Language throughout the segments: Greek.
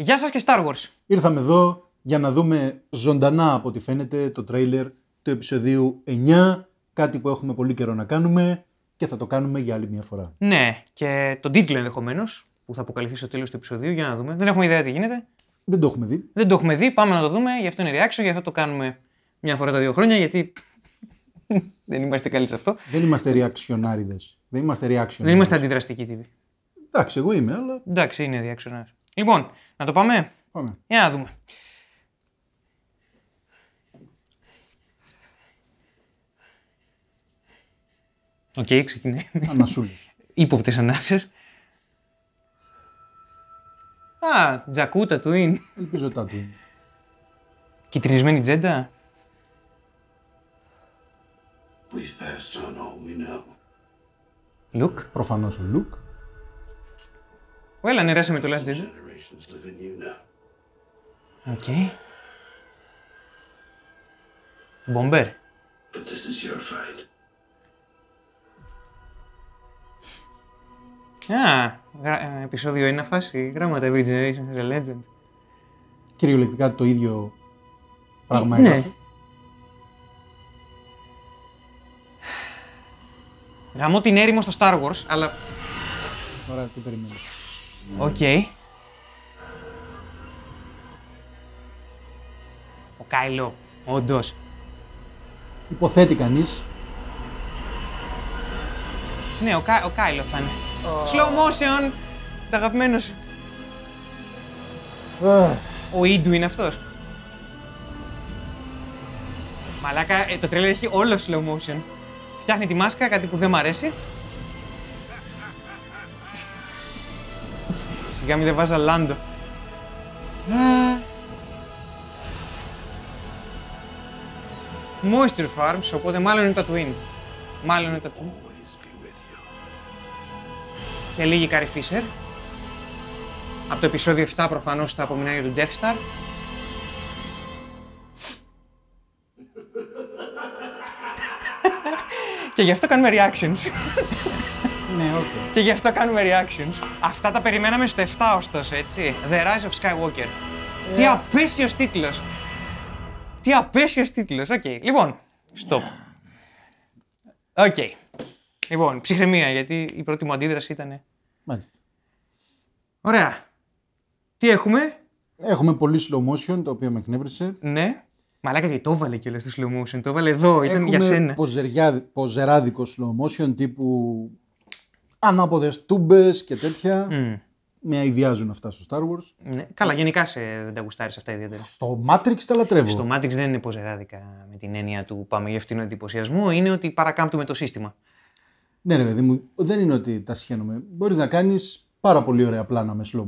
Γεια σας και Star Wars. Ήρθαμε εδώ για να δούμε ζωντανά από ό,τι φαίνεται το τρέιλερ του επεισοδίου 9, κάτι που έχουμε πολύ καιρό να κάνουμε και θα το κάνουμε για άλλη μια φορά. Ναι, και τον τίτλο ενδεχομένως που θα αποκαλυφθεί στο τέλος του επεισοδίου για να δούμε. Δεν έχουμε ιδέα τι γίνεται. Δεν το έχουμε δει. Δεν το έχουμε δει, πάμε να το δούμε. Γι' αυτό είναι reaction, γι' αυτό το κάνουμε μια φορά τα δύο χρόνια, γιατί δεν είμαστε καλοί σε αυτό. Δεν είμαστε reactionάριδε. Δεν είμαστε reaction. Δεν είμαστε αντιδραστικοί TV. Εντάξει, εγώ είμαι, αλλά. Εντάξει, είναι reactionary. Λοιπόν, να το πάμε. Πάμε. Για να δούμε. Οκ, okay, ξεκινάει. Ανασούλης. Υπόπτες ανάσες. Α, τζακούτα του είναι. Ελπίζω τα του είναι. Κιτρινισμένη τζέντα. Λουκ. Προφανώς ο Λουκ. Well, ανερέσαμε το last Jedi. Οκ. Μπομπέρ. Α, ε, επεισόδιο είναι φάση. Γράμματα Every Generation has a Legend. Κυριολεκτικά το ίδιο πράγμα ναι. έγραφε. Γαμώ την έρημο στο Star Wars, αλλά... Ωραία, τι περιμένεις. Οκ. Ο Κάιλο, όντως. Υποθέτει κανείς. Ναι, ο, Κα... Κάιλο θα είναι. Oh. Slow motion, το αγαπημένο σου. Ο Ιντου είναι αυτός! Μαλάκα, ε, το τρέλερ έχει όλο slow motion. Φτιάχνει τη μάσκα, κάτι που δεν μ' αρέσει. Σιγά μην βάζα Λάντο. Moisture Farms, οπότε μάλλον είναι τα Twin. Μάλλον είναι τα Twin. Και λίγη Carrie Από το επεισόδιο 7 προφανώς τα απομεινάνει του Death Star. και γι' αυτό κάνουμε reactions. ναι, οκ. Και γι' αυτό κάνουμε reactions. Αυτά τα περιμέναμε στο 7 ωστόσο, έτσι. The Rise of Skywalker. Ναι. Τι απέσιος τίτλος. Τι απέσιος τίτλος. Οκ. Okay. Λοιπόν. Stop. Οκ. Okay. Λοιπόν, ψυχραιμία, γιατί η πρώτη μου αντίδραση ήταν. Μάλιστα. Ωραία. Τι έχουμε. Έχουμε πολύ slow motion, το οποίο με εκνεύρισε. Ναι. Μαλάκα γιατί το έβαλε κιόλα στο slow motion. Το έβαλε εδώ, ήταν Έχουμε για σένα. Ποζεράδικο slow motion τύπου ανάποδες τούμπες και τέτοια. Mm. Με αειδιάζουν αυτά στο Star Wars. Ναι. Καλά, γενικά σε, δεν τα γουστάρεις αυτά ιδιαίτερα. Στο Matrix τα λατρεύω. Στο Matrix δεν είναι ποζεράδικα με την έννοια του πάμε για φτηνό εντυπωσιασμό, είναι ότι παρακάμπτουμε το σύστημα. Ναι, ρε παιδί μου, δεν είναι ότι τα σχένομαι. Μπορείς να κάνεις πάρα πολύ ωραία πλάνα με slow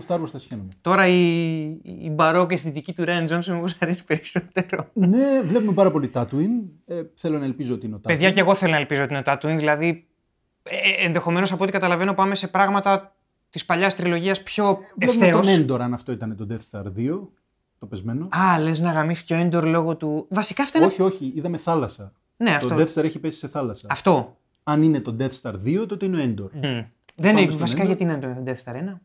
στο Star Wars τα σχένομαι. Τώρα η, η μπαρόκ αισθητική του Ryan Johnson μου αρέσει περισσότερο. ναι, βλέπουμε πάρα πολύ Tatooine. Ε, θέλω να ελπίζω ότι είναι ο Tatooine. Παιδιά, και εγώ θέλω να ελπίζω ότι είναι ο Tatooine. Δηλαδή, ε, ε ενδεχομένως από ό,τι καταλαβαίνω, πάμε σε πράγματα της παλιάς τριλογίας πιο ευθέω. Τον έντορα αν αυτό ήταν το Death Star 2, το πεσμένο. Α, λες να γαμίσει και ο Έντορ λόγω του. Βασικά αυτά είναι. Όχι, όχι, είδαμε θάλασσα. Ναι, το αυτό. Death Star έχει πέσει σε θάλασσα. Αυτό. Αν είναι το Death Star 2, τότε είναι ο Έντορ. Mm. Δεν είναι, βασικά Endor. γιατί είναι το Death Star 1.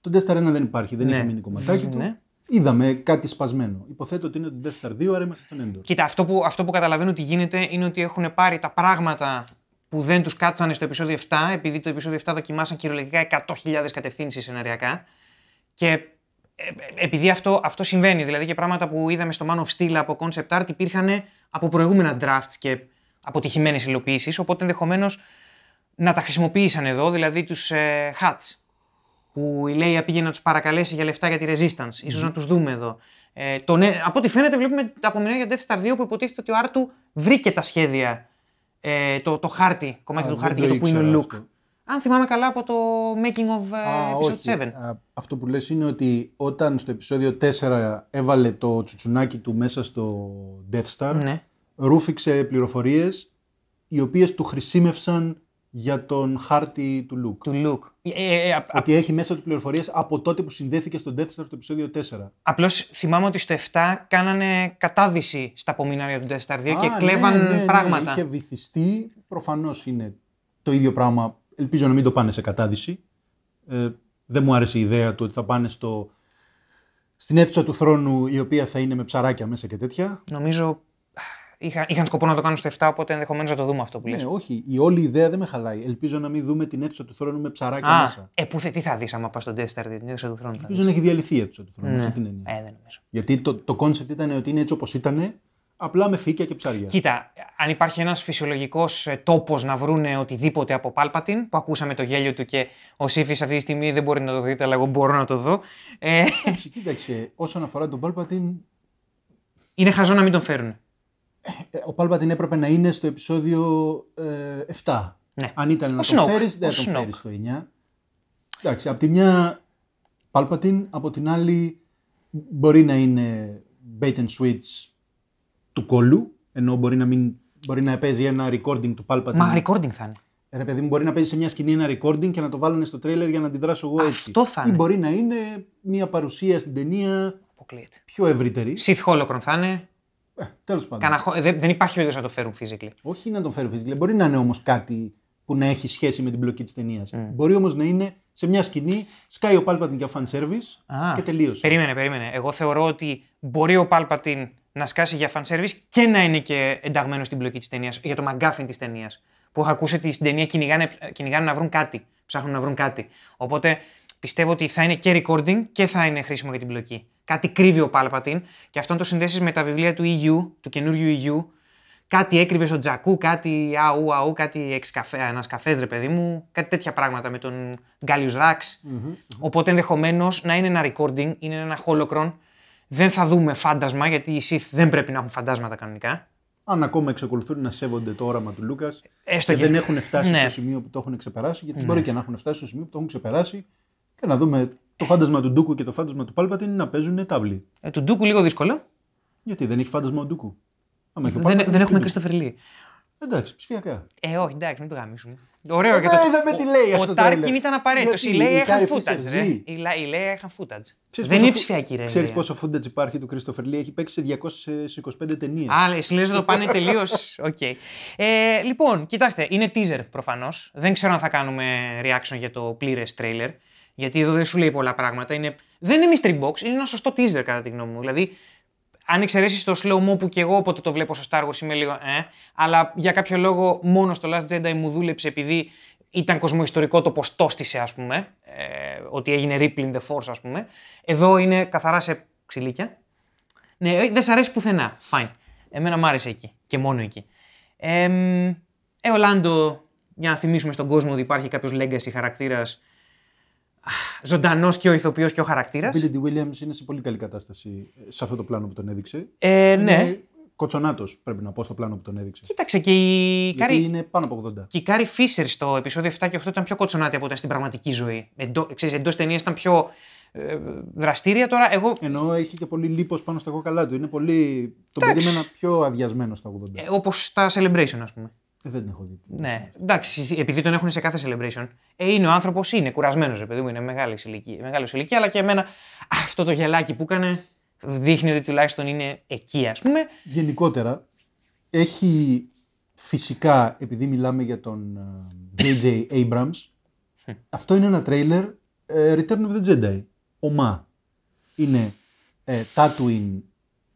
Το Death Star 1 δεν υπάρχει, δεν ναι. έχει μείνει κομματάκι ναι. του. Είδαμε κάτι σπασμένο. Υποθέτω ότι είναι το Death Star 2, άρα είμαστε στον έντο. Κοίτα, αυτό που, αυτό που καταλαβαίνω ότι γίνεται είναι ότι έχουν πάρει τα πράγματα που δεν τους κάτσανε στο επεισόδιο 7, επειδή το επεισόδιο 7 δοκιμάσαν κυριολεκτικά 100.000 κατευθύνσεις σεναριακά. Και ε, ε, επειδή αυτό, αυτό συμβαίνει, δηλαδή και πράγματα που είδαμε στο Man of Steel από concept art υπήρχαν από προηγούμενα drafts και αποτυχημένες υλοποιήσεις. Οπότε ενδεχομένως να τα χρησιμοποίησαν εδώ, δηλαδή τους ε, hats που η Λέια πήγε να τους παρακαλέσει για λεφτά για τη Resistance. Ίσως να τους δούμε εδώ. Ε, από ό,τι φαίνεται, βλέπουμε τα απομεινά για Death Star 2 που υποτίθεται ότι ο Άρτου βρήκε τα σχέδια. Ε, το, το χάρτη, κομμάτι του χάρτη για το που είναι ο Λουκ. Αν θυμάμαι καλά από το Making of ε, Α, Episode όχι. 7. Αυτό που λες είναι ότι όταν στο επεισόδιο 4 έβαλε το τσουτσουνάκι του μέσα στο Death Star, ναι. ρούφηξε πληροφορίες οι οποίες του χρησιμεύσαν για τον χάρτη του Λουκ. Του Λουκ. Ε, ε, ε, ότι έχει μέσα του πληροφορίες από τότε που συνδέθηκε στον Death Star το επεισόδιο 4. Απλώς θυμάμαι ότι στο 7 κάνανε κατάδυση στα απομείναρια του Death Star 2 και ναι, κλέβαν ναι, ναι, ναι, πράγματα. Είχε βυθιστεί. Προφανώς είναι το ίδιο πράγμα. Ελπίζω να μην το πάνε σε κατάδυση. δεν μου άρεσε η ιδέα του ότι θα πάνε στο... στην αίθουσα του θρόνου η οποία θα είναι με ψαράκια μέσα και τέτοια. Νομίζω είχα, είχαν σκοπό να το κάνουν στο 7, οπότε ενδεχομένως να το δούμε αυτό που λες. Ναι, όχι, η όλη ιδέα δεν με χαλάει. Ελπίζω να μην δούμε την αίθουσα του θρόνου με ψαράκια μέσα. Ε, πού, θε, τι θα δεις άμα πας στον Τέσσερ, την αίθουσα του θρόνου. Ελπίζω να έχει διαλυθεί η αίθουσα του θρόνου. Ναι. Αυτή την Ε, δεν νομίζω. Γιατί το, το concept ήταν ότι είναι έτσι όπως ήταν, απλά με φύκια και ψάρια. Κοίτα, αν υπάρχει ένας φυσιολογικός ε, τόπος να βρούνε οτιδήποτε από Πάλπατιν, που ακούσαμε το γέλιο του και ο Σύφη αυτή τη στιγμή δεν μπορεί να το δείτε, αλλά εγώ μπορώ να το δω. Ε... κοίταξε, όσον αφορά τον Πάλπατιν. Είναι χαζό να μην τον φέρουν. Ε, ο Πάλπατιν έπρεπε να είναι στο επεισόδιο ε, 7. Ναι. Αν ήταν να Σνόκ. τον φέρεις, δεν θα τον φέρεις στο 9. Εντάξει, από τη μια Πάλπατιν, από την άλλη μπορεί να είναι bait and switch του κολλού, ενώ μπορεί να, μην, μπορεί να παίζει ένα recording του Πάλπατιν. Μα recording θα είναι. Ρε παιδί μου, μπορεί να παίζει σε μια σκηνή ένα recording και να το βάλουν στο τρέλερ για να αντιδράσω εγώ έτσι. Αυτό θα είναι. Ή μπορεί να είναι μια παρουσία στην ταινία Αποκλείεται. πιο ευρύτερη. Sith χολοκρον θα είναι. Ε, Τέλος πάντων. Ε, δεν, δεν υπάρχει περίπτωση να το φέρουν physically. Όχι να το φέρουν physically. Μπορεί να είναι όμως κάτι που να έχει σχέση με την πλοκή της ταινίας. Mm. Μπορεί όμως να είναι σε μια σκηνή, σκάει ο Πάλπατιν για fan service και τελείωσε. Περίμενε, περίμενε. Εγώ θεωρώ ότι μπορεί ο Πάλπατιν να σκάσει για fan service και να είναι και ενταγμένος στην πλοκή της ταινίας, για το μαγκάφιν της ταινίας. Που έχω ακούσει ότι στην ταινία κυνηγάνε να βρουν κάτι. Ψάχνουν να βρουν κάτι. Οπότε πιστεύω ότι θα είναι και recording και θα είναι χρήσιμο για την πλοκή. Κάτι κρύβει ο Πάλπατιν και αυτόν το συνδέσεις με τα βιβλία του EU, του καινούριου EU. Κάτι έκρυβες στο Τζακού, κάτι αού, αού, κάτι ένας καφές, ρε παιδί μου, κάτι τέτοια πράγματα με τον Γκάλιου Ραξ. Mm-hmm. Οπότε ενδεχομένως να είναι ένα recording, είναι ένα holocron. Δεν θα δούμε φάντασμα, γιατί οι Sith δεν πρέπει να έχουν φαντάσματα κανονικά. Αν ακόμα εξακολουθούν να σέβονται το όραμα του Λούκας ε, και, δεν έχουν φτάσει ναι. στο σημείο που το έχουν ξεπεράσει, γιατί ναι. μπορεί και να έχουν φτάσει στο σημείο που το έχουν ξεπεράσει και να δούμε το ε. φάντασμα του Ντούκου και το φάντασμα του είναι να παίζουν τάβλη. Ε, του Ντούκου λίγο δύσκολο. Γιατί δεν έχει φάντασμα ο Ντούκου. δεν, δεν έχουμε Λί. Ε, εντάξει, ψηφιακά. Ε, όχι, εντάξει, μην το γαμίσουμε. Ωραίο ε, και το. Είδαμε τι λέει αυτό. Ο Τάρκιν ήταν απαραίτητος. Η Λέι είχαν φούτατζ. η Λέι είχαν φούτατζ. Δεν είναι ψηφιακή ρε. Ξέρει πόσο φούτατζ υπάρχει του Κρίστοφερ Λί, έχει παίξει σε 225 ταινίες. Α, εσύ λες το πάνε τελείως. Οκ. Ε, λοιπόν, κοιτάξτε, είναι teaser προφανώς. Δεν ξέρω αν θα κάνουμε reaction για το πλήρες trailer. Γιατί εδώ δεν σου λέει πολλά πράγματα. Είναι... Δεν είναι mystery box, είναι ένα σωστό teaser κατά τη γνώμη μου. Δηλαδή, αν εξαιρέσεις το slow mo που και εγώ όποτε το βλέπω στο Star Wars είμαι λίγο ε, αλλά για κάποιο λόγο μόνο στο Last Jedi μου δούλεψε επειδή ήταν κοσμοϊστορικό το πως τόστησε ας πούμε, ε, ότι έγινε Rippling the Force ας πούμε. Εδώ είναι καθαρά σε ξυλίκια. Ναι, ε, δεν σ' αρέσει πουθενά. Fine. Εμένα μ' άρεσε εκεί και μόνο εκεί. Ε, ε, ο Λάντο, για να θυμίσουμε στον κόσμο ότι υπάρχει κάποιος legacy χαρακτήρας ζωντανός και ο ηθοποιός και ο χαρακτήρας. Ο Billy Williams είναι σε πολύ καλή κατάσταση ε, σε αυτό το πλάνο που τον έδειξε. Ε, ναι. κοτσονάτος, πρέπει να πω, στο πλάνο που τον έδειξε. Κοίταξε και η Κάρι. Είναι πάνω από 80. Και η Κάρι Φίσερ στο επεισόδιο 7 και 8 ήταν πιο κοτσονάτη από όταν στην πραγματική ζωή. Εντό, ταινίας ήταν πιο ε, δραστήρια τώρα. Εγώ... Ενώ έχει και πολύ λίπος πάνω στα κόκαλά του. Είναι πολύ. Τον περίμενα πιο αδιασμένο στα 80. Ε, Όπως στα Celebration, ας πούμε. Ε, δεν την έχω δει. Ναι, εντάξει, επειδή τον έχουν σε κάθε celebration. Ε, είναι ο άνθρωπος, είναι κουρασμένος, ρε παιδί μου, είναι μεγάλη ηλικία, μεγάλη ηλικία, αλλά και εμένα αυτό το γελάκι που έκανε δείχνει ότι τουλάχιστον είναι εκεί, ας πούμε. Γενικότερα, έχει φυσικά, επειδή μιλάμε για τον J.J. Ε, Abrams, αυτό είναι ένα τρέιλερ ε, Return of the Jedi. Ομά. Είναι Tatooine.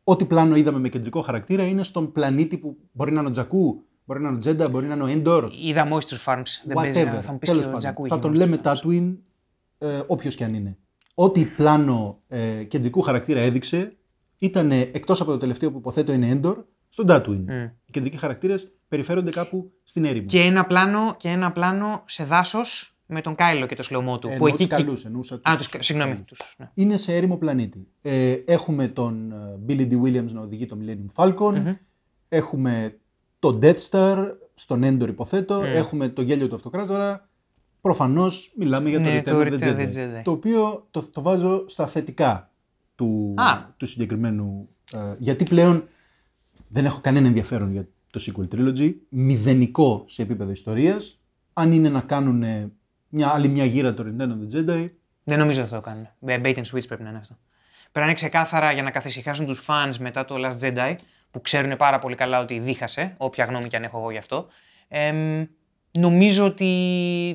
Ό,τι πλάνο είδαμε με κεντρικό χαρακτήρα είναι στον πλανήτη που μπορεί να είναι ο Τζακού, Μπορεί να είναι ο Τζέντα, μπορεί να είναι ο Έντορ. Είδα Moisture Farms. Whatever. Δεν Whatever. θα μου πεις Θα τον λέμε Tatooine, ε, όποιος και αν είναι. Ό,τι πλάνο ε, κεντρικού χαρακτήρα έδειξε ήταν εκτός από το τελευταίο που υποθέτω είναι Έντορ, στον Tatooine. Mm. Οι κεντρικοί χαρακτήρες περιφέρονται κάπου στην έρημο. Και ένα πλάνο, και ένα πλάνο σε δάσος με τον Κάιλο και το σλωμό του. Εννοώ που εκεί... καλούς, εννοούσα τους... Α, τους... Συγγνώμη. Ναι. Ναι. Είναι σε έρημο πλανήτη. Ε, έχουμε τον ε, Billy D. Williams να οδηγεί το Millennium Falcon. Έχουμε το Death Star, στον Endor υποθέτω, mm. έχουμε το γέλιο του Αυτοκράτορα. Προφανώς μιλάμε για το ναι, Return, of the Jedi, Το οποίο το, βάζω στα θετικά του, του συγκεκριμένου. Ε, γιατί πλέον δεν έχω κανένα ενδιαφέρον για το sequel trilogy. Μηδενικό σε επίπεδο ιστορίας. Αν είναι να κάνουν μια άλλη μια γύρα το Return of the Jedi. Δεν νομίζω ότι θα το κάνουν. Bait and switch πρέπει να είναι αυτό. Πρέπει να είναι ξεκάθαρα για να καθησυχάσουν τους fans μετά το Last Jedi που ξέρουν πάρα πολύ καλά ότι δίχασε, όποια γνώμη και αν έχω εγώ γι' αυτό, ε, νομίζω ότι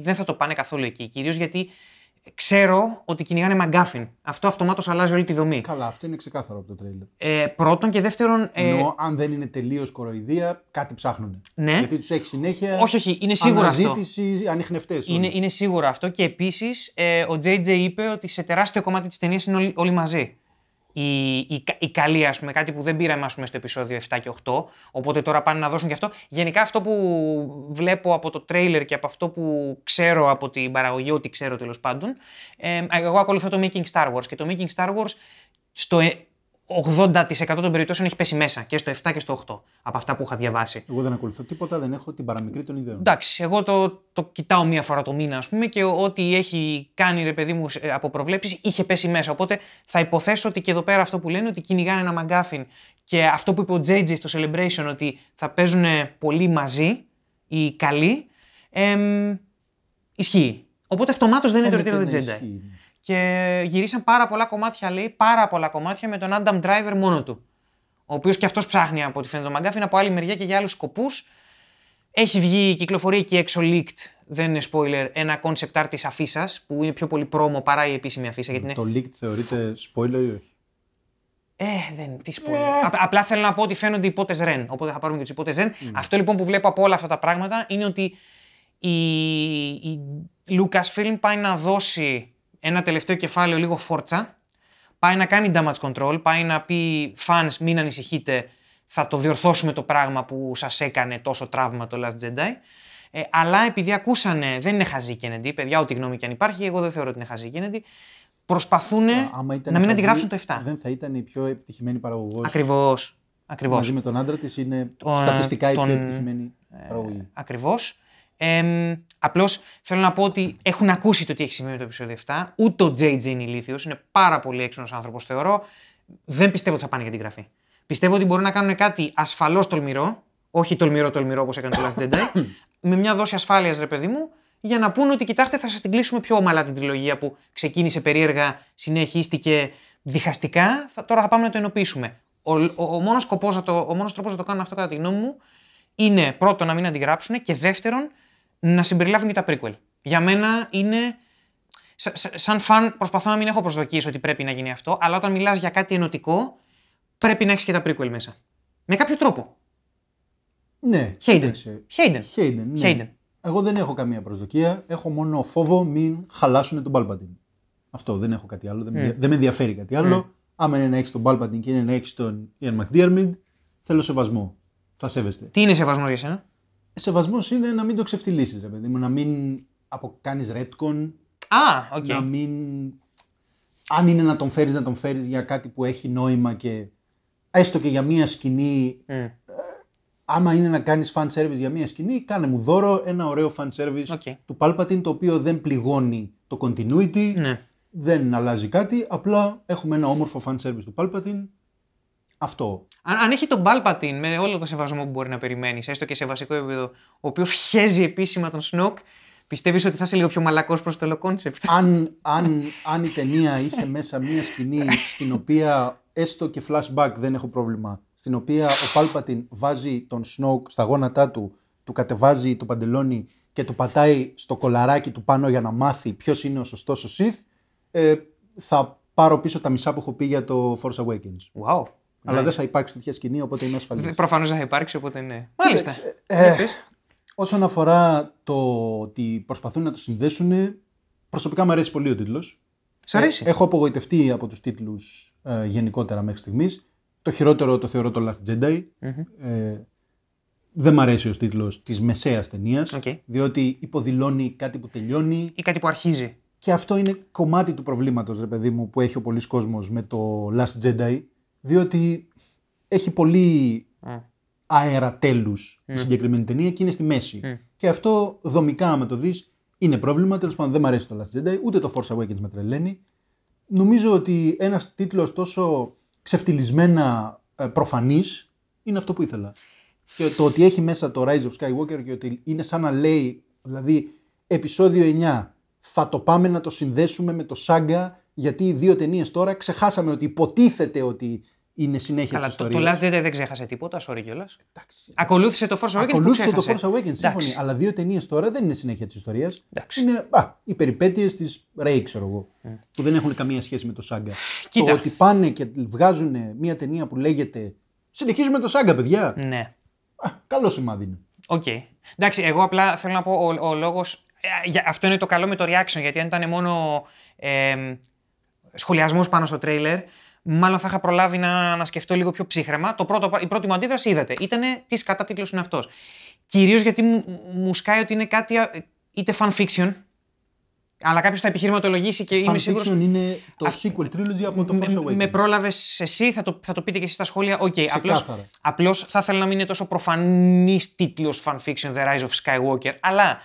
δεν θα το πάνε καθόλου εκεί. Κυρίως γιατί ξέρω ότι κυνηγάνε μαγκάφιν. Αυτό αυτομάτως αλλάζει όλη τη δομή. Καλά, αυτό είναι ξεκάθαρο από το τρέιλερ. Ε, πρώτον και δεύτερον. Ε... Ενώ αν δεν είναι τελείως κοροϊδία, κάτι ψάχνουν. Ναι. Γιατί τους έχει συνέχεια. Όχι, όχι, είναι σίγουρο αυτό. Αναζήτηση, Είναι, είναι σίγουρο αυτό. Και επίσης ε, ο JJ είπε ότι σε τεράστιο κομμάτι της ταινίας είναι όλοι μαζί η, η, καλή, ας πούμε, κάτι που δεν πήραμε ας πούμε, στο επεισόδιο 7 και 8. Οπότε τώρα πάνε να δώσουν και αυτό. Γενικά αυτό που βλέπω από το τρέιλερ και από αυτό που ξέρω από την παραγωγή, ό,τι ξέρω τέλος πάντων, ε, εγώ ακολουθώ το Making Star Wars. Και το Making Star Wars στο, ε, 80% των περιπτώσεων έχει πέσει μέσα και στο 7 και στο 8 από αυτά που είχα διαβάσει. Εγώ δεν ακολουθώ τίποτα, δεν έχω την παραμικρή των ιδέων. Εντάξει, εγώ το, το κοιτάω μία φορά το μήνα, ας πούμε, και ό,τι έχει κάνει ρε παιδί μου ε, από προβλέψεις είχε πέσει μέσα. Οπότε θα υποθέσω ότι και εδώ πέρα αυτό που λένε ότι κυνηγάνε ένα μαγκάφιν και αυτό που είπε ο JJ στο Celebration ότι θα παίζουν πολύ μαζί οι καλοί. Εμ, ισχύει. Οπότε αυτομάτως δεν είναι το ρητήριο του και γυρίσαν πάρα πολλά κομμάτια, λέει, πάρα πολλά κομμάτια με τον Adam Driver μόνο του. Ο οποίος και αυτός ψάχνει από ό,τι φαίνεται το μαγκάφι, είναι από άλλη μεριά και για άλλους σκοπούς. Έχει βγει η κυκλοφορία και έξω leaked, δεν είναι spoiler, ένα concept art της αφίσας που είναι πιο πολύ πρόμο παρά η επίσημη αφίσα. Γιατί είναι... Το leaked θεωρείται spoiler ή όχι. Ε, δεν. Τι spoiler. Yeah. απλά θέλω να πω ότι φαίνονται οι πότε ρεν. Οπότε θα πάρουμε και τους πότε ρεν. Mm. Αυτό λοιπόν που βλέπω από όλα αυτά τα πράγματα είναι ότι η, η Lucasfilm πάει να δώσει ένα τελευταίο κεφάλαιο λίγο φόρτσα, πάει να κάνει damage control, πάει να πει fans μην ανησυχείτε, θα το διορθώσουμε το πράγμα που σας έκανε τόσο τραύμα το Last Jedi. Ε, αλλά επειδή ακούσανε, δεν είναι χαζή Kennedy, παιδιά, ό,τι γνώμη και αν υπάρχει, εγώ δεν θεωρώ ότι είναι χαζή Kennedy, προσπαθούν να μην χαζή, αντιγράψουν το 7. Δεν θα ήταν η πιο επιτυχημένη παραγωγός Ακριβώς. Ακριβώς. Μαζί με τον άντρα της είναι στατιστικά η πιο επιτυχημένη παραγωγή. Ε, Ακριβώς. Ε, Απλώς θέλω να πω ότι έχουν ακούσει το τι έχει σημαίνει το επεισόδιο 7. Ούτε ο JJ είναι ηλίθιος, είναι πάρα πολύ έξυπνος άνθρωπος, θεωρώ. Δεν πιστεύω ότι θα πάνε για την γραφή. Πιστεύω ότι μπορούν να κάνουν κάτι ασφαλώς τολμηρό, όχι τολμηρό-τολμηρό όπως έκανε το Last Jedi, με μια δόση ασφάλειας, ρε παιδί μου, για να πούνε ότι κοιτάξτε, θα σας την κλείσουμε πιο ομαλά την τριλογία που ξεκίνησε περίεργα, συνεχίστηκε διχαστικά. Θα, τώρα θα πάμε να το ενοποιήσουμε. Ο, ο, ο μόνος τρόπος να το κάνουν αυτό, κατά τη γνώμη μου, είναι πρώτον να μην αντιγράψουν και δεύτερον να συμπεριλάβουν και τα prequel. Για μένα είναι. Σαν φαν, προσπαθώ να μην έχω προσδοκίες ότι πρέπει να γίνει αυτό, αλλά όταν μιλάς για κάτι ενωτικό, πρέπει να έχεις και τα prequel μέσα. Με κάποιο τρόπο. Ναι. Hayden. Hayden. Hayden, ναι. Εγώ δεν έχω καμία προσδοκία. Έχω μόνο φόβο μην χαλάσουν τον Palpatine. Αυτό δεν έχω κάτι άλλο. Δεν, mm. με, δεν με ενδιαφέρει κάτι άλλο. Mm. Άμα είναι να έχεις τον Palpatine και είναι να έχεις τον Ian McDiarmid, θέλω σεβασμό. Θα σέβεστε. Τι είναι σεβασμός για εσένα. Σεβασμός είναι να μην το ξεφτυλίσεις, ρε παιδί μου, να μην αποκάνεις ρέτκον. Να μην. Αν είναι να τον φέρεις, να τον φέρεις για κάτι που έχει νόημα και έστω και για μία σκηνή. Ε, άμα είναι να κάνεις fan service για μία σκηνή, κάνε μου δώρο ένα ωραίο fan service του Palpatine το οποίο δεν πληγώνει το continuity, ναι. δεν αλλάζει κάτι. Απλά έχουμε ένα όμορφο fan service του Palpatine αυτό. Αν, αν έχει τον Παλπατίν με όλο το σεβασμό που μπορεί να περιμένεις, έστω και σε βασικό επίπεδο, ο οποίος χέζει επίσημα τον Σνοκ, πιστεύεις ότι θα είσαι λίγο πιο μαλακός προς το κόνσεπτ. Αν, αν, αν η ταινία είχε μέσα μία σκηνή στην οποία έστω και flashback δεν έχω πρόβλημα, στην οποία ο Πάλπατιν βάζει τον Σνόκ στα γόνατά του, του κατεβάζει το παντελόνι και του πατάει στο κολαράκι του πάνω για να μάθει ποιος είναι ο σωστός ο Σιθ, ε, θα πάρω πίσω τα μισά που έχω πει για το Force Awakens. Wow. Αλλά δεν ναι. θα υπάρξει τέτοια σκηνή, οπότε είναι ασφαλής. Ναι, Προφανώς δεν θα υπάρξει, οπότε ναι. Μάλιστα. Ε, ε, ε όσον αφορά το ότι προσπαθούν να το συνδέσουν, προσωπικά μου αρέσει πολύ ο τίτλος. Σ' αρέσει. Ε, έχω απογοητευτεί από τους τίτλους ε, γενικότερα μέχρι στιγμής. Το χειρότερο το θεωρώ το Last Jedi. Ε, δεν μ' αρέσει ο τίτλος της μεσαίας ταινίας. Διότι υποδηλώνει κάτι που τελειώνει. ή κάτι που αρχίζει. Και αυτό είναι κομμάτι του προβλήματος, ρε παιδί μου, που έχει ο πολλή κόσμος με το Last Jedi διότι έχει πολύ mm. αέρα τέλους mm. η συγκεκριμένη ταινία και είναι στη μέση. Mm. Και αυτό δομικά, άμα το δεις, είναι πρόβλημα. Τέλος πάντων, δεν μου αρέσει το Last Jedi, ούτε το Force Awakens με τρελαίνει. Νομίζω ότι ένας τίτλος τόσο ξεφτυλισμένα ε, προφανής είναι αυτό που ήθελα. Και το ότι έχει μέσα το Rise of Skywalker και ότι είναι σαν να λέει, δηλαδή, επεισόδιο 9. Θα το πάμε να το συνδέσουμε με το Σάγκα, γιατί οι δύο ταινίες τώρα ξεχάσαμε ότι υποτίθεται ότι είναι συνέχεια της ιστορία. Το, Last Jedi δεν ξέχασε τίποτα, sorry κιόλας. Ακολούθησε το Force Awakens. Ακολούθησε το Force Awakens, σύμφωνοι. Αλλά δύο ταινίες τώρα δεν είναι συνέχεια της ιστορίας. Είναι α, οι περιπέτειες της Ray, ξέρω εγώ. Mm. Που δεν έχουν καμία σχέση με το Σάγκα. Το ότι πάνε και βγάζουν μια ταινία που λέγεται Συνεχίζουμε το Σάγκα, παιδιά. Ναι. Α, καλό σημάδι είναι. Οκ. Okay. Εντάξει, εγώ απλά θέλω να πω ο, ο λόγος. Ε, αυτό είναι το καλό με το reaction, γιατί αν ήταν μόνο ε, σχολιασμός πάνω στο τρέιλερ, μάλλον θα είχα προλάβει να, να σκεφτώ λίγο πιο ψύχρεμα. Το πρώτο, η πρώτη μου αντίδραση, είδατε, ήταν τι κατά τίτλο είναι αυτός. Κυρίως γιατί μου, σκάει ότι είναι κάτι είτε fan fiction, αλλά κάποιος θα επιχειρηματολογήσει και είμαι σίγουρος. Fan είναι το sequel trilogy από το Force Awakens. Με πρόλαβες εσύ, θα το, θα το πείτε και εσύ στα σχόλια. Οκ, okay, απλώς θα ήθελα να μην είναι τόσο προφανής τίτλος fan fiction The Rise of Skywalker, αλλά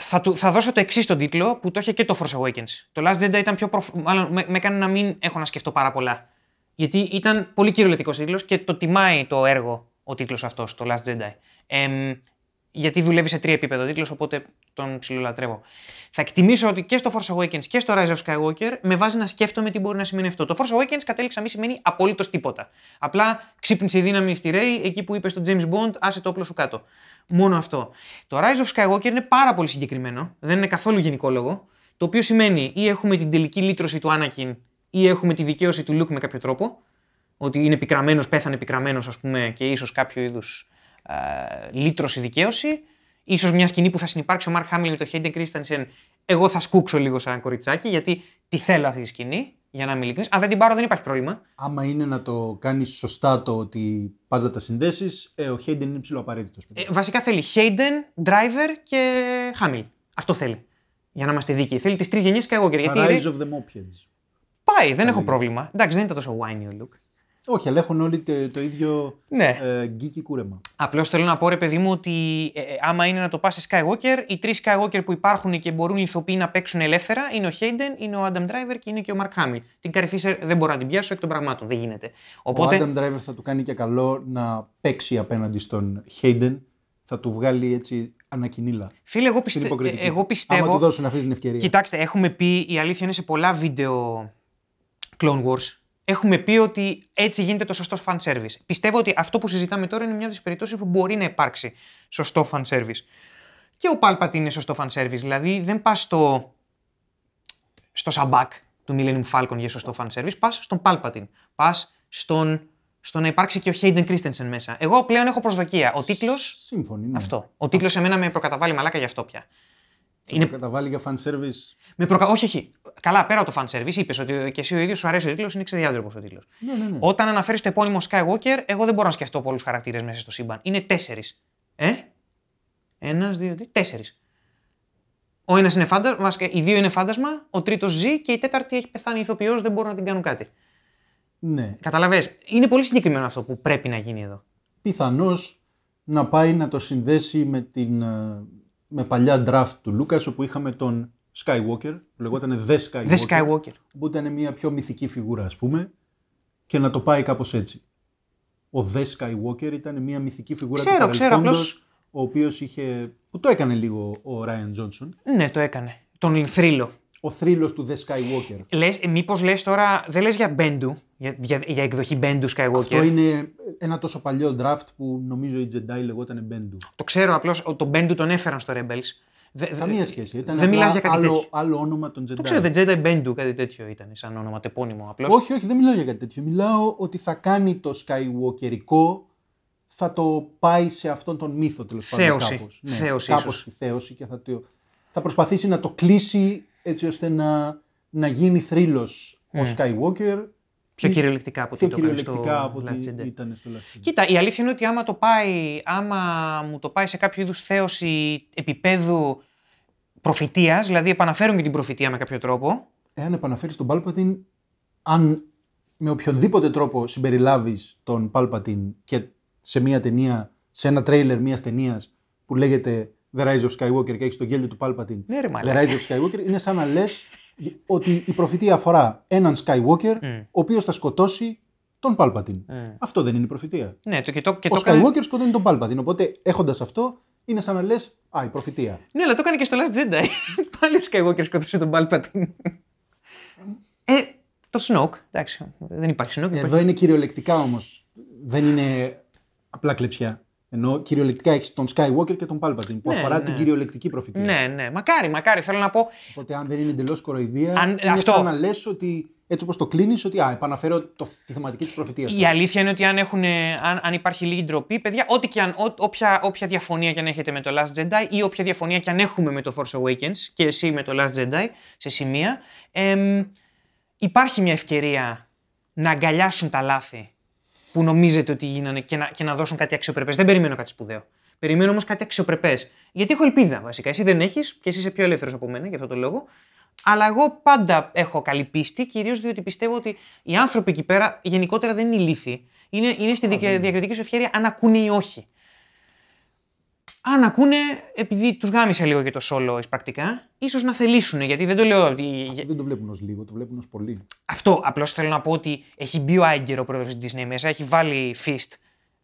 θα, θα δώσω το εξής τον τίτλο που το είχε και το Force Awakens. Το Last Jedi ήταν πιο. Προφ... Μάλλον με, με έκανε να μην έχω να σκεφτώ πάρα πολλά. Γιατί ήταν πολύ κυριολεκτικός τίτλος και το τιμάει το έργο ο τίτλος αυτός, το Last Jedi γιατί δουλεύει σε τρία επίπεδα τίτλος, οπότε τον ψιλολατρεύω. Θα εκτιμήσω ότι και στο Force Awakens και στο Rise of Skywalker με βάζει να σκέφτομαι τι μπορεί να σημαίνει αυτό. Το Force Awakens κατέληξα μην σημαίνει απολύτως τίποτα. Απλά ξύπνησε η δύναμη στη Ray εκεί που είπε στο James Bond, άσε το όπλο σου κάτω. Μόνο αυτό. Το Rise of Skywalker είναι πάρα πολύ συγκεκριμένο, δεν είναι καθόλου γενικόλογο. Το οποίο σημαίνει ή έχουμε την τελική λύτρωση του Anakin ή έχουμε τη δικαίωση του Luke με κάποιο τρόπο. Ότι είναι πικραμένος, πέθανε πικραμένος, ας πούμε, και ίσως κάποιο είδους ε, λύτρωση δικαίωση. σω μια σκηνή που θα συνεπάρξει ο Μαρκ Χάμιλ με το Χέιντεν Κρίστανσεν. Εγώ θα σκούξω λίγο σαν κοριτσάκι, γιατί τη θέλω αυτή τη σκηνή. Για να είμαι ειλικρινής. Αν δεν την πάρω, δεν υπάρχει πρόβλημα. Άμα είναι να το κάνεις σωστά το ότι πας να τα συνδέσεις, ε, ο Χέιντεν είναι ψηλό απαραίτητος. Ε, βασικά θέλει Χέιντεν, Driver και Χάμιλ. Αυτό θέλει. Για να είμαστε δίκαιοι. Θέλει τις τρεις γενιές και εγώ και γιατί. Rise of the Πάει, δεν έχω πρόβλημα. Εντάξει, δεν ήταν τόσο whiny ο look. Όχι, αλλά έχουν όλοι το, ίδιο ναι. γκίκι ε, κούρεμα. Απλώς θέλω να πω, ρε παιδί μου, ότι ε, ε, άμα είναι να το πας σε Skywalker, οι τρεις Skywalker που υπάρχουν και μπορούν οι ηθοποιοί να παίξουν ελεύθερα είναι ο Hayden, είναι ο Adam Driver και είναι και ο Mark Hamill. Την Carrie Fisher δεν μπορώ να την πιάσω εκ των πραγμάτων. Δεν γίνεται. Οπότε... Ο Adam Driver θα του κάνει και καλό να παίξει απέναντι στον Hayden. Θα του βγάλει έτσι ανακοινήλα. Φίλε, εγώ, πιστε... εγώ πιστεύω. Αν του δώσουν αυτή την ευκαιρία. Κοιτάξτε, έχουμε πει η αλήθεια είναι σε πολλά βίντεο Clone Wars έχουμε πει ότι έτσι γίνεται το σωστό fan service. Πιστεύω ότι αυτό που συζητάμε τώρα είναι μια από τις περιπτώσεις που μπορεί να υπάρξει σωστό fan service. Και ο Palpatine είναι σωστό fan service. Δηλαδή δεν πας στο, στο σαμπάκ του Millennium Falcon για σωστό fan service, πας στον Palpatine. Πας στον στο να υπάρξει και ο Hayden Christensen μέσα. Εγώ πλέον έχω προσδοκία. Ο τίτλο. Σύμφωνοι. Ναι. Αυτό. Ο τίτλος εμένα με προκαταβάλει μαλάκα γι' αυτό πια. Είναι... καταβάλει για fan service. Με προκα... Όχι, όχι. Καλά, πέρα από το fan service, είπες ότι και εσύ ο ίδιος σου αρέσει ο τίτλος, είναι ξεδιάντροπος ο τίτλος. Ναι, ναι, ναι. Όταν αναφέρεις το επώνυμο Skywalker, εγώ δεν μπορώ να σκεφτώ πολλούς χαρακτήρες μέσα στο σύμπαν. Είναι τέσσερις. Ε? Ένας, δύο, τρεις. Τέσσερις. Ο ένας είναι φάντασμα, οι δύο είναι φάντασμα, ο τρίτος ζει και η τέταρτη έχει πεθάνει ηθοποιό, δεν μπορούν να την κάνουν κάτι. Ναι. Καταλαβέ. Είναι πολύ συγκεκριμένο αυτό που πρέπει να γίνει εδώ. Πιθανώς να πάει να το συνδέσει με την ε, με παλιά draft του Λούκα, όπου είχαμε τον Skywalker, που λεγόταν The Skywalker. The Skywalker. Που ήταν μια πιο μυθική φιγούρα, ας πούμε, και να το πάει κάπως έτσι. Ο The Skywalker ήταν μια μυθική φιγούρα ξέρω, του ξέρω, ο οποίος είχε. που το έκανε λίγο ο Ράιαν Τζόνσον. Ναι, το έκανε. Τον θρύλο ο θρύλος του The Skywalker. Λες, ε, μήπως λες τώρα, δεν λες για Μπέντου, για, για, για, εκδοχή Μπέντου Skywalker. Αυτό είναι ένα τόσο παλιό draft που νομίζω η Jedi λεγόταν Μπέντου. Το ξέρω απλώς το Μπέντου τον έφεραν στο Rebels. Καμία σχέση. Ήταν δεν μιλάς για κάτι άλλο, τέτοιο. όνομα των Jedi. Το ξέρω, The Jedi Μπέντου, κάτι τέτοιο ήταν, σαν όνομα τεπώνυμο απλώς. Όχι, όχι, δεν μιλάω για κάτι τέτοιο. Μιλάω ότι θα κάνει το Skywalkerικό, θα το πάει σε αυτόν τον μύθο τέλος πάντων. Θέωση. Ναι, θέωση, θέωση και θα, το, θα προσπαθήσει να το κλείσει έτσι ώστε να, να γίνει θρύλος mm. ο ναι. Skywalker. Πιο και κυριολεκτικά από ό,τι το κυριολεκτικά από ότι ήταν στο Last Κοίτα, η αλήθεια είναι ότι άμα, το πάει, άμα μου το πάει σε κάποιο είδους θέωση επίπεδου προφητείας, δηλαδή επαναφέρουν και την προφητεία με κάποιο τρόπο. Εάν επαναφέρεις τον Πάλπατιν, αν με οποιονδήποτε τρόπο συμπεριλάβεις τον Πάλπατιν και σε μια ταινία, σε ένα τρέιλερ μιας ταινίας που λέγεται The Rise of Skywalker και έχεις το γέλιο του Πάλπατιν. Ναι, ρε, The Rise of Skywalker είναι σαν να λες ότι η προφητεία αφορά έναν Skywalker, mm. ο οποίος θα σκοτώσει τον Πάλπατιν. Mm. Αυτό δεν είναι η προφητεία. Ναι, το, και το, και ο Skywalker κάνει... σκοτώνει τον Πάλπατιν, Οπότε έχοντας αυτό, είναι σαν να λες Α, η προφητεία. Ναι, αλλά το έκανε και στο Last Jedi. Πάλι Skywalker σκοτώσε τον Πάλπατιν. ε, το Snoke. Εντάξει, δεν υπάρχει Snoke. Εδώ είναι κυριολεκτικά όμως. Δεν είναι απλά κλεψιά. Ενώ κυριολεκτικά έχεις τον Skywalker και τον Palpatine που ναι, αφορά ναι. την κυριολεκτική προφητεία. Ναι, ναι. Μακάρι, μακάρι. Θέλω να πω. Οπότε αν δεν είναι εντελώς κοροϊδία, αν... είναι αυτό... σαν να λες ότι έτσι όπως το κλείνεις, ότι α, επαναφέρω το, τη θεματική της προφητείας. Η αλήθεια είναι ότι αν, έχουν, αν, αν υπάρχει λίγη ντροπή, παιδιά, ό,τι και αν, ό, όποια, διαφωνία και αν έχετε με το Last Jedi ή όποια διαφωνία και αν έχουμε με το Force Awakens και εσύ με το Last Jedi σε σημεία, εμ, υπάρχει μια ευκαιρία να αγκαλιάσουν τα λάθη που νομίζετε ότι γίνανε και να, και να δώσουν κάτι αξιοπρεπές. Δεν περιμένω κάτι σπουδαίο. Περιμένω όμως κάτι αξιοπρεπές. Γιατί έχω ελπίδα βασικά. Εσύ δεν έχεις και εσύ είσαι πιο ελεύθερος από μένα για αυτό το λόγο. Αλλά εγώ πάντα έχω καλή πίστη, κυρίως διότι πιστεύω ότι οι άνθρωποι εκεί πέρα γενικότερα δεν είναι ηλίθιοι. Είναι, είναι στη διακριτική σου ευχαίρεια αν ακούνε ή όχι αν ακούνε, επειδή τους γάμισε λίγο για το solo εισπρακτικά, ίσως να θελήσουν. Γιατί δεν το λέω. Αυτό δεν το βλέπουν ως λίγο, το βλέπουν ως πολύ. Αυτό. Απλώς θέλω να πω ότι έχει μπει ο Άγκερ πρόεδρος της Disney μέσα, έχει βάλει fist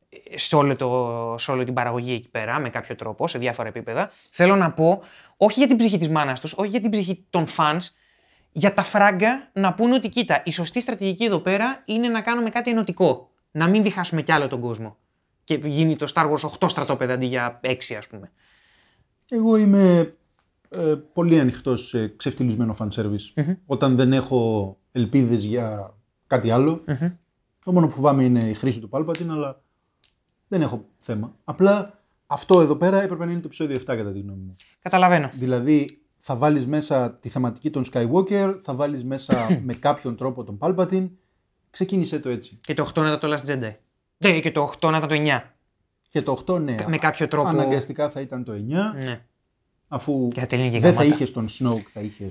ε, σε, όλο το, σε όλη την παραγωγή εκεί πέρα, με κάποιο τρόπο, σε διάφορα επίπεδα. Θέλω να πω, όχι για την ψυχή της μάνας τους, όχι για την ψυχή των fans, για τα φράγκα να πούνε ότι κοίτα, η σωστή στρατηγική εδώ πέρα είναι να κάνουμε κάτι ενωτικό. Να μην διχάσουμε κι άλλο τον κόσμο και γίνει το Star Wars 8 στρατόπεδα αντί για 6 ας πούμε. Εγώ είμαι ε, πολύ ανοιχτός σε ξεφτυλισμένο fan service. Όταν δεν έχω ελπίδες για κάτι το μόνο που φοβάμαι είναι η χρήση του Palpatine, αλλά δεν έχω θέμα. Απλά αυτό εδώ πέρα έπρεπε να είναι το επεισόδιο 7 κατά τη γνώμη μου. Καταλαβαίνω. Δηλαδή θα βάλεις μέσα τη θεματική των Skywalker, θα βάλεις μέσα με κάποιον τρόπο τον Palpatine. Ξεκίνησε το έτσι. Και το 8 να το Last Jedi. Ναι, και το 8 να ήταν το 9. Και το 8, ναι. Με κάποιο τρόπο. Αναγκαστικά θα ήταν το 9. Ναι. Αφού δεν θα είχες τον Σνόουκ, θα είχε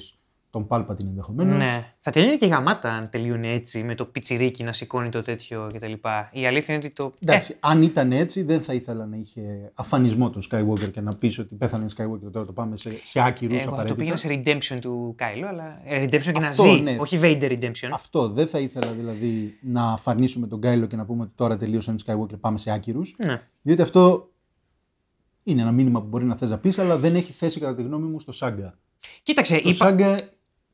τον την ενδεχομένως. Ναι. Θα τελειώνει και η γαμάτα αν τελειώνει έτσι, με το πιτσιρίκι να σηκώνει το τέτοιο κτλ. Η αλήθεια είναι ότι το. Εντάξει, ε! αν ήταν έτσι, δεν θα ήθελα να είχε αφανισμό τον Skywalker και να πεις ότι πέθανε ο Skywalker τώρα το πάμε σε, σε άκυρους ε, απαραίτητα. Το πήγαινα σε redemption του Κάιλο, αλλά. Ε, redemption και να ζει, ναι. όχι Vader redemption. Αυτό. Δεν θα ήθελα δηλαδή να αφανίσουμε τον Κάιλο και να πούμε ότι τώρα τελείωσαν Skywalker, και πάμε σε άκυρους. Ναι. Διότι αυτό είναι ένα μήνυμα που μπορεί να θες να πεις, αλλά δεν έχει θέση κατά τη γνώμη μου στο Σάγκα. Κοίταξε, το είπα...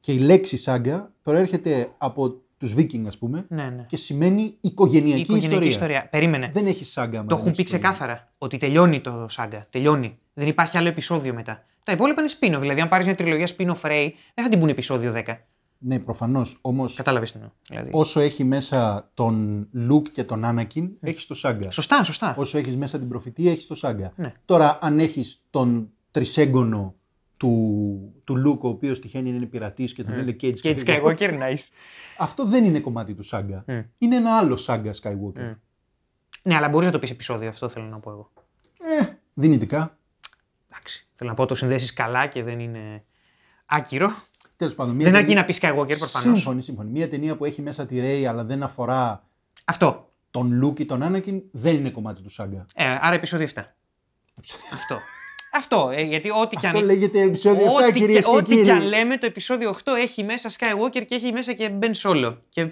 Και η λέξη σάγκα προέρχεται από τους Βίκινγκ, ας πούμε, ναι, ναι. και σημαίνει οικογενειακή, οικογενειακή ιστορία. ιστορία. Περίμενε. Δεν έχει σάγκα Το έχουν πει ξεκάθαρα ότι τελειώνει το σάγκα. Τελειώνει. Δεν υπάρχει άλλο επεισόδιο μετά. Τα υπόλοιπα είναι σπίνο. Δηλαδή, αν πάρεις μια τριλογία σπίνο Φρέι, δεν θα την πούνε επεισόδιο 10. Ναι, προφανώς. Όμως. Κατάλαβες τι δηλαδή... Όσο έχει μέσα τον Λουκ και τον Άννακιν, ναι. έχεις το Σάγκα. Σωστά, σωστά. Όσο έχεις μέσα την προφητεία, έχεις το Σάγκα. Ναι. Τώρα, αν έχεις τον τρισέγγονο του, του Λουκ, ο οποίος τυχαίνει να είναι πειρατής και τον mm. λέει Κέιτ Skywalker. nice. Αυτό δεν είναι κομμάτι του σάγκα. Mm. Είναι ένα άλλο σάγκα Skywalker. Mm. Ναι, αλλά μπορείς να το πεις επεισόδιο, αυτό θέλω να πω εγώ. Ε, δυνητικά. Εντάξει. Θέλω να πω, το συνδέσεις καλά και δεν είναι άκυρο. Τέλος πάντων. δεν αρκεί να πεις Skywalker προφανώς. Σύμφωνη, σύμφωνη. Μια ταινία που έχει μέσα τη Ρέι, αλλά δεν αφορά. Αυτό. Τον Λουκ ή τον Άννακιν δεν είναι κομμάτι του σάγκα. Ε, άρα επεισόδιο 7. Αυτό. Αυτό. Ε, γιατί ό,τι και αν. Αυτό λέγεται επεισόδιο 7, και, Ό,τι και αν λέμε, το επεισόδιο 8 έχει μέσα Skywalker και έχει μέσα και Ben Solo. Και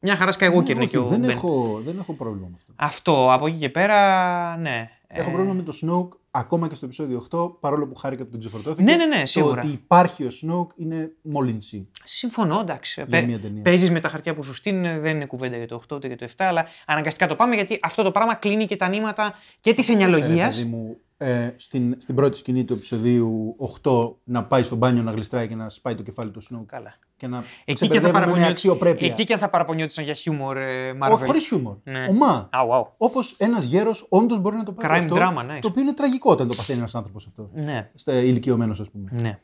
μια χαρά ε, Skywalker είναι και ο δεν ben. έχω, δεν έχω πρόβλημα με αυτό. Αυτό. Από εκεί και πέρα, ναι. Έχω ε. πρόβλημα με το Snoke ακόμα και στο επεισόδιο 8, παρόλο που χάρηκα που τον ξεφορτώθηκε. Ναι, ναι, ναι, σίγουρα. Το ότι υπάρχει ο Snoke είναι μόλυνση. Συμφωνώ, εντάξει. ταινία. Παίζεις με τα χαρτιά που σου στείλουν, δεν είναι κουβέντα για το 8 ούτε για το 7, αλλά αναγκαστικά το πάμε γιατί αυτό το πράγμα κλείνει και τα νήματα και τη μου, ε, στην, στην πρώτη σκηνή του επεισοδίου 8 να πάει στο μπάνιο να γλιστράει και να σπάει το κεφάλι του Σνουκ. Καλά. Και να εκεί και, θα παραπονιώ... αξιοπρέπεια. εκεί και αν θα παραπονιώτησαν για χιούμορ, ε, Χωρίς χιούμορ. Ναι. Ομά. Όπως ένας γέρος όντως μπορεί να το πάρει. Crime αυτό, drama, ναι. Το οποίο είναι τραγικό όταν το παθαίνει ένας άνθρωπος αυτό. Ναι. Στα ηλικιωμένο, ας πούμε. Ναι.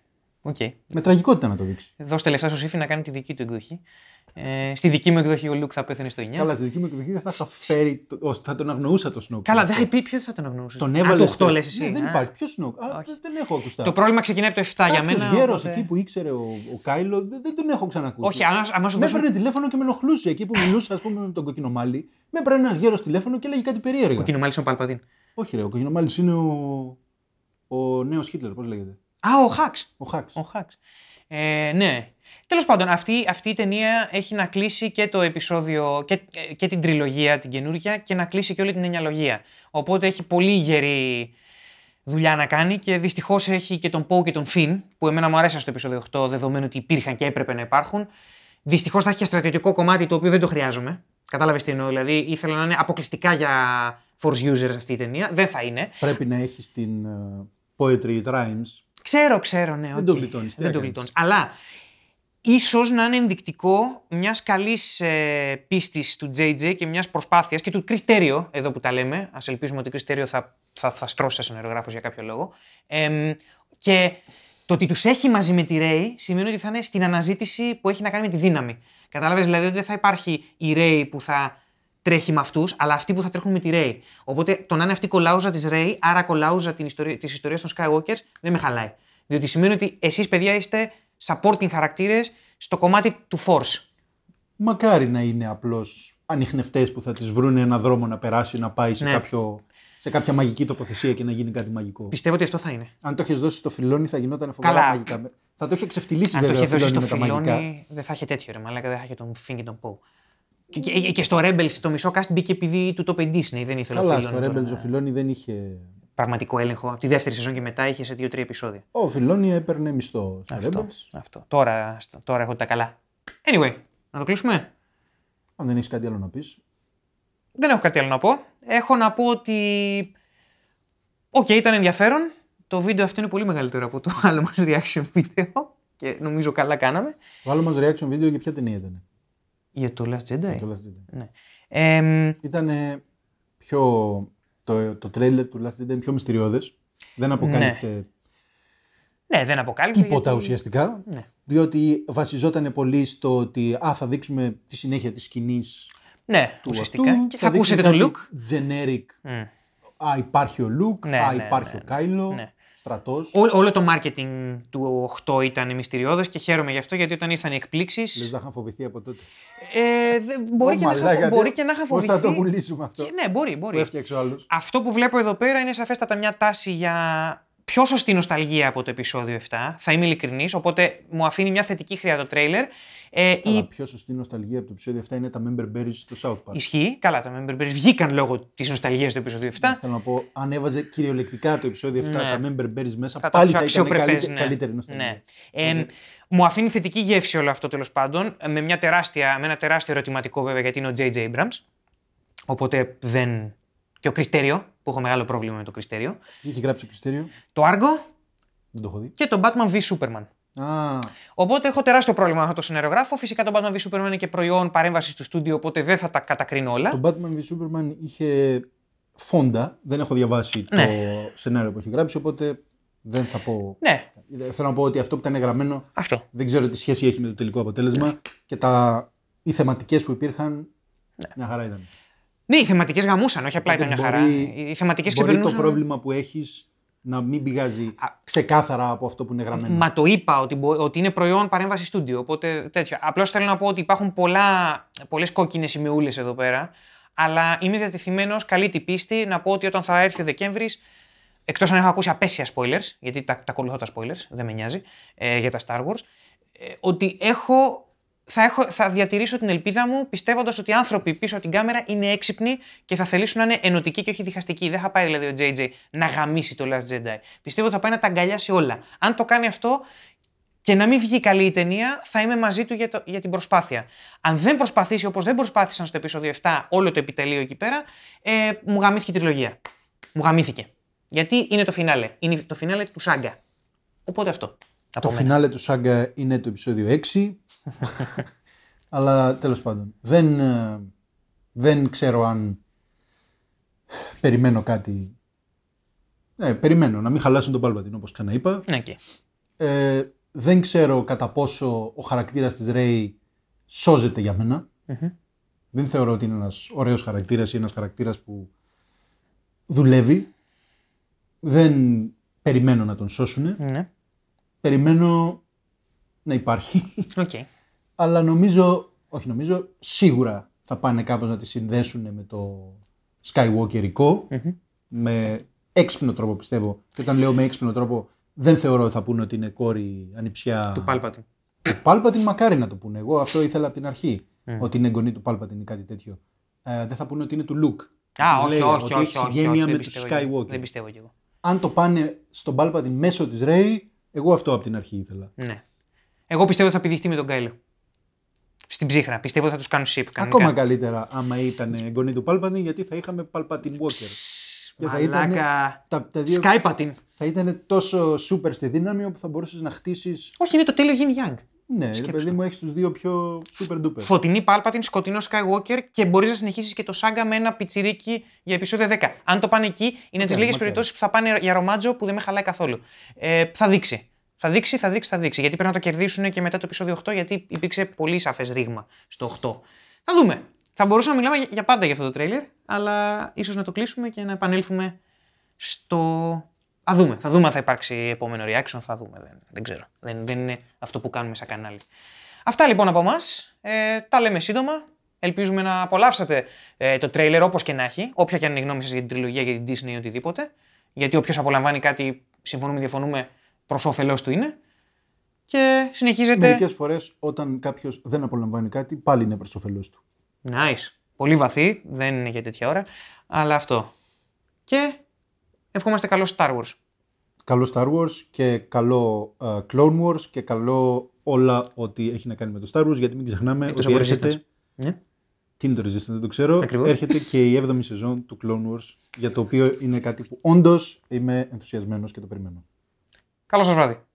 Okay. Με τραγικότητα να το δείξει. Δώστε λεφτά στο Σίφη να κάνει τη δική του εκδοχή. Ε, στη δική μου εκδοχή ο Λουκ θα πέθανε στο 9. Καλά, στη δική μου εκδοχή δεν θα φέρει. Το, θα τον αγνοούσα το Σνόκ. Καλά, δεν θα πει ποιος θα τον αγνοούσε. Τον έβαλες. Το 8 λες εσύ. Ναι, δεν υπάρχει. Ποιος Σνόκ. Δεν έχω ακουστά. Το πρόβλημα ξεκινάει από το 7 για μένα. Ο γέρος οπότε... εκεί που ήξερε ο, ο Κάιλο δεν τον έχω ξανακούσει. Όχι, αν Με δώσουν... έπαιρνε τηλέφωνο και με ενοχλούσε. Εκεί που μιλούσα, ας πούμε, με τον Κοκκινομάλι. Με έπαιρνε ένας γέρος τηλέφωνο και έλεγε κάτι περίεργο. Ο Κοκκινομάλι είναι ο Όχι, ο Κοκκινομάλι είναι ο, ο νέος Χίτλερ, πώς λέγεται. Α, ο Χάξ. Ο Χάξ. Ο Χάξ. Ε, ναι. Τέλος πάντων, αυτή, αυτή η ταινία έχει να κλείσει και το επεισόδιο και, και την τριλογία την καινούργια και να κλείσει και όλη την ενιαλογία. Οπότε έχει πολύ γερή δουλειά να κάνει και δυστυχώς έχει και τον Πόου και τον Φιν, που εμένα μου αρέσαν στο επεισόδιο 8, δεδομένου ότι υπήρχαν και έπρεπε να υπάρχουν. Δυστυχώς θα έχει και στρατιωτικό κομμάτι το οποίο δεν το χρειάζομαι. Κατάλαβες τι εννοώ. Δηλαδή ήθελα να είναι αποκλειστικά για force users αυτή η ταινία. Δεν θα είναι. Πρέπει να έχεις την uh, Poetry Rhymes Ξέρω, ξέρω, ναι. Okay. Δεν το γλιτώνεις. Δεν το γλιτώνεις. Αλλά ίσως να είναι ενδεικτικό μιας καλής ε, πίστης του JJ και μιας προσπάθειας και του Κριστέριο, εδώ που τα λέμε, ας ελπίζουμε ότι Κριστέριο θα, θα, θα στρώσει σαν αερογράφο για κάποιο λόγο, και το ότι τους έχει μαζί με τη Ray σημαίνει ότι θα είναι στην αναζήτηση που έχει να κάνει με τη δύναμη. Κατάλαβε, δηλαδή ότι δεν θα υπάρχει η Ray που θα τρέχει με αυτούς, αλλά αυτοί που θα τρέχουν με τη Ρεϊ. Οπότε το να είναι αυτή η κολάουζα της Ρεϊ, άρα κολάουζα της ιστορίας της των Skywalkers, δεν με χαλάει. Διότι σημαίνει ότι εσείς, παιδιά, είστε supporting χαρακτήρες στο κομμάτι του Force. Μακάρι να είναι απλώς ανοιχνευτέ που θα τις βρουν ένα δρόμο να περάσει, να πάει σε, ναι. κάποιο, σε κάποια μαγική τοποθεσία και να γίνει κάτι μαγικό. Πιστεύω ότι αυτό θα είναι. Αν το έχεις δώσει στο φιλόνι, θα γινόταν φοβερά μαγικά. Θα το είχε ξεφτυλίσει Αν το είχε δώσει στο φιλόνι, δεν θα είχε τέτοιο ρε δεν θα είχε τον Φίνγκ τον Πόου. Και, ε, και, στο Rebels το μισό cast μπήκε επειδή του το πεντή δεν ήθελε Καλά, ο στο Rebels ο Φιλόνι δεν είχε... Πραγματικό έλεγχο. Από τη δεύτερη σεζόν και μετά είχε σε δύο-τρία επεισόδια. Ο Φιλόνι έπαιρνε μισθό στο αυτό, Rebels. Αυτό. Τώρα, τώρα έχω τα καλά. Anyway, να το κλείσουμε. Αν δεν έχεις κάτι άλλο να πεις. Δεν έχω κάτι άλλο να πω. Έχω να πω ότι. Οκ, ήταν ενδιαφέρον. Το βίντεο αυτό είναι πολύ μεγαλύτερο από το άλλο μας reaction video. Και νομίζω καλά κάναμε. Το άλλο μας reaction video για ποια ταινία ήταν. Για το Last Jedi. Ναι. Ε, Ήταν πιο. Το, το τρέιλερ του Last Jedi πιο μυστηριώδες. Δεν αποκάλυπτε. Ναι. ναι. δεν αποκάλυπτε. Τίποτα ουσιαστικά. Ναι. Διότι βασιζόταν πολύ στο ότι α, θα δείξουμε τη συνέχεια της σκηνής. Ναι, του ουσιαστικά. Αυτού, και θα, θα ακούσετε τον Λουκ. Generic. Mm. Α, υπάρχει ο Λουκ. Ναι, α, ναι, υπάρχει ναι, ο Κάιλο. Ναι στρατός. όλο το marketing του 8 ήταν μυστηριώδες και χαίρομαι γι' αυτό γιατί όταν ήρθαν οι εκπλήξεις... Λες να είχαν φοβηθεί από τότε. Ε, μπορεί, και μαλά, να, φοβηθεί. μπορεί και να είχαν φοβηθεί. το πουλήσουμε αυτό. Και, ναι, μπορεί, μπορεί. αυτό που βλέπω εδώ πέρα είναι σαφέστατα μια τάση για πιο σωστή νοσταλγία από το επεισόδιο 7, θα είμαι ειλικρινής, οπότε μου αφήνει μια θετική χρειά το τρέιλερ. Ε, Αλλά η... πιο σωστή νοσταλγία από το επεισόδιο 7 είναι τα Member Berries στο South Park. Ισχύει. Καλά, τα Member Berries βγήκαν λόγω της νοσταλγίας του επεισόδιο 7. Ναι, θέλω να πω, αν έβαζε κυριολεκτικά το επεισόδιο 7 ναι. τα Member Berries μέσα, από πάλι θα ήταν ναι. καλύτερη, ναι. νοσταλγία. Ναι. μου αφήνει θετική γεύση όλο αυτό τέλος πάντων, με, μια τεράστια, με ένα τεράστιο ερωτηματικό βέβαια γιατί είναι ο J.J. Abrams. Οπότε δεν και ο Κριστέριο, που έχω μεγάλο πρόβλημα με το Κριστέριο. Τι έχει γράψει ο Κριστέριο. Το Άργο. Δεν το έχω δει. Και τον Batman v Superman. Α! Οπότε έχω τεράστιο πρόβλημα με το σενεργογράφο. Φυσικά τον Batman v Superman είναι και προϊόν παρέμβασης του στούντιο, οπότε δεν θα τα κατακρίνω όλα. Το Batman v Superman είχε φόντα. Δεν έχω διαβάσει το ναι. σενάριο που έχει γράψει, οπότε δεν θα πω. Ναι. Ε, θέλω να πω ότι αυτό που ήταν γραμμένο. Αυτό. Δεν ξέρω τι σχέση έχει με το τελικό αποτέλεσμα ναι. και τα... οι θεματικές που υπήρχαν. Ναι. Μια χαρά ήταν. Ναι, οι θεματικές γαμούσαν, όχι απλά ήταν μια χαρά. Οι θεματικέ ξεπερνούσαν. το πρόβλημα που έχεις να μην πηγάζει ξεκάθαρα από αυτό που είναι γραμμένο. Μα το είπα ότι, ότι είναι προϊόν παρέμβασης στούντιο. Οπότε τέτοια. Απλώς θέλω να πω ότι υπάρχουν πολλές κόκκινες σημειούλε εδώ πέρα. Αλλά είμαι διατεθειμένος, καλή την πίστη, να πω ότι όταν θα έρθει ο Δεκέμβρης, εκτός αν έχω ακούσει απέσια spoilers, γιατί τα, τα ακολουθώ τα spoilers, δεν με νοιάζει, ε, για τα Star Wars, ε, ότι έχω θα, θα διατηρήσω την ελπίδα μου πιστεύοντας ότι οι άνθρωποι πίσω από την κάμερα είναι έξυπνοι και θα θελήσουν να είναι ενωτικοί και όχι διχαστικοί. Δεν θα πάει δηλαδή ο JJ να γαμίσει το Last Jedi. Πιστεύω ότι θα πάει να τα αγκαλιάσει όλα. Αν το κάνει αυτό και να μην βγει καλή η ταινία, θα είμαι μαζί του για, για την προσπάθεια. Αν δεν προσπαθήσει όπως δεν προσπάθησαν στο επεισόδιο 7 όλο το επιτελείο εκεί πέρα, ε, μου γαμήθηκε η τριλογία. Μου γαμήθηκε. Γιατί είναι το φινάλε. Είναι το φινάλε του Σάγκα. Οπότε αυτό. Το φινάλε του Σάγκα είναι το επεισόδιο 6 Αλλά τέλος πάντων. Δεν, ε, δεν ξέρω αν περιμένω κάτι. Ναι, περιμένω να μην χαλάσουν τον Πάλπατιν όπως ξαναείπα. Ναι, ε, δεν ξέρω κατά πόσο ο χαρακτήρας της Ρέι σώζεται για μενα Δεν θεωρώ ότι είναι ένας ωραίος χαρακτήρας ή ένας χαρακτήρας που δουλεύει. Δεν περιμένω να τον σώσουν. Ναι. Περιμένω να υπάρχει. Okay αλλά νομίζω, όχι νομίζω, σίγουρα θα πάνε κάπως να τη συνδέσουν με το Skywalker. mm με έξυπνο τρόπο πιστεύω. Και όταν λέω με έξυπνο τρόπο, δεν θεωρώ ότι θα πούνε ότι είναι κόρη ανιψιά. Του Πάλπατιν. Του Πάλπατιν μακάρι να το πούνε. Εγώ αυτό ήθελα από την αρχή. Ναι. Ότι είναι εγγονή του Πάλπατιν ή κάτι τέτοιο. Ε, δεν θα πούνε ότι είναι του Λουκ. Α, όχι, όχι, όχι, ότι όχι, όχι, με του Skywalker. Δεν πιστεύω κι εγώ. Αν το πάνε στον Πάλπατιν μέσω της Ρέι, εγώ αυτό από την αρχή ήθελα. Ναι. Εγώ πιστεύω θα πηδηχτεί με τον Κάιλο στην ψύχρα. Πιστεύω ότι θα τους κάνουν ship. Κανονικά. Ακόμα καλύτερα άμα ήταν γονεί του Palpatine, γιατί θα είχαμε Palpatine Walker. θα ήταν. Τα, Θα ήταν τόσο super στη δύναμη όπου θα μπορούσε να χτίσει. Όχι, είναι το τέλειο Γιν Yang. Ναι, ρε παιδί μου, έχει του δύο πιο super duper. Φωτεινή Palpatine, σκοτεινό Skywalker και μπορεί να συνεχίσει και το σάγκα με ένα πιτσιρίκι για επεισόδιο 10. Αν το πάνε εκεί, είναι τι λίγε περιπτώσει που θα πάνε για ρομάτζο που δεν με χαλάει καθόλου. Ε, θα δείξει. Θα δείξει, θα δείξει, θα δείξει. Γιατί πρέπει να το κερδίσουν και μετά το επεισόδιο 8, γιατί υπήρξε πολύ σαφές ρήγμα στο 8. Θα δούμε. Θα μπορούσαμε να μιλάμε για πάντα για αυτό το τρέλερ, αλλά ίσως να το κλείσουμε και να επανέλθουμε στο. Α δούμε. Θα δούμε αν θα υπάρξει επόμενο reaction. Θα δούμε. Δεν, δεν ξέρω. Δεν, είναι αυτό που κάνουμε σαν κανάλι. Αυτά λοιπόν από εμά. Τα λέμε σύντομα. Ελπίζουμε να απολαύσατε ε, το τρέιλερ όπως και να έχει, όποια και αν είναι η γνώμη σας για την τριλογία, για την Disney ή οτιδήποτε. Γιατί όποιος απολαμβάνει κάτι, συμφωνούμε, διαφωνούμε, προς όφελός του είναι. Και συνεχίζεται. Μερικές φορές όταν κάποιος δεν απολαμβάνει κάτι, πάλι είναι προς όφελός του. Nice. Πολύ βαθύ, δεν είναι για τέτοια ώρα. Αλλά αυτό. Και ευχόμαστε καλό Star Wars. Καλό Star Wars και καλό ε, Clone Wars και καλό όλα ό,τι έχει να κάνει με το Star Wars. Γιατί μην ξεχνάμε Εκτός ότι έρχεται. Ναι. Τι είναι το Resistance, δεν το ξέρω. Έρχεται και η 7η σεζόν του Clone Wars, για το οποίο είναι κάτι που όντως είμαι ενθουσιασμένος και το περιμένω. Καλό σας βράδυ.